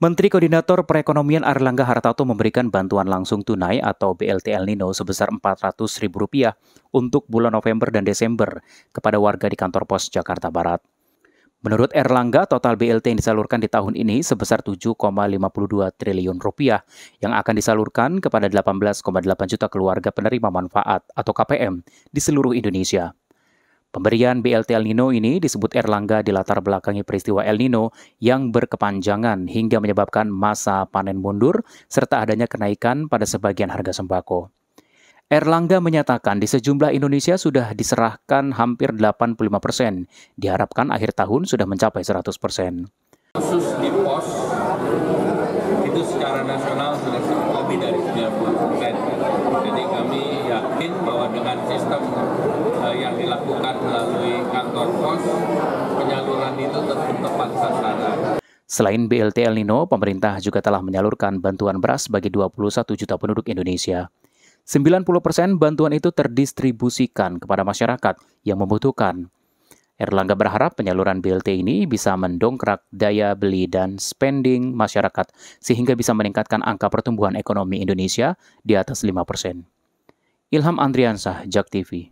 Menteri Koordinator Perekonomian Arlangga Hartato memberikan bantuan langsung tunai atau BLT El Nino sebesar Rp400.000 untuk bulan November dan Desember kepada warga di kantor pos Jakarta Barat. Menurut Erlangga, total BLT yang disalurkan di tahun ini sebesar 7,52 triliun rupiah yang akan disalurkan kepada 18,8 juta keluarga penerima manfaat atau KPM di seluruh Indonesia. Pemberian BLT El Nino ini disebut Erlangga di latar belakangi peristiwa El Nino yang berkepanjangan hingga menyebabkan masa panen mundur serta adanya kenaikan pada sebagian harga sembako. Erlangga menyatakan di sejumlah Indonesia sudah diserahkan hampir 85 persen. Diharapkan akhir tahun sudah mencapai 100 persen. Khusus di pos, itu secara nasional sudah lebih dari 90 persen dengan sistem uh, yang dilakukan melalui kantor pos, penyaluran itu tetap tepat sasaran. Selain BLT El Nino, pemerintah juga telah menyalurkan bantuan beras bagi 21 juta penduduk Indonesia. 90% persen bantuan itu terdistribusikan kepada masyarakat yang membutuhkan. Erlangga berharap penyaluran BLT ini bisa mendongkrak daya beli dan spending masyarakat sehingga bisa meningkatkan angka pertumbuhan ekonomi Indonesia di atas 5%. persen. Ilham Andriansah, Jak TV.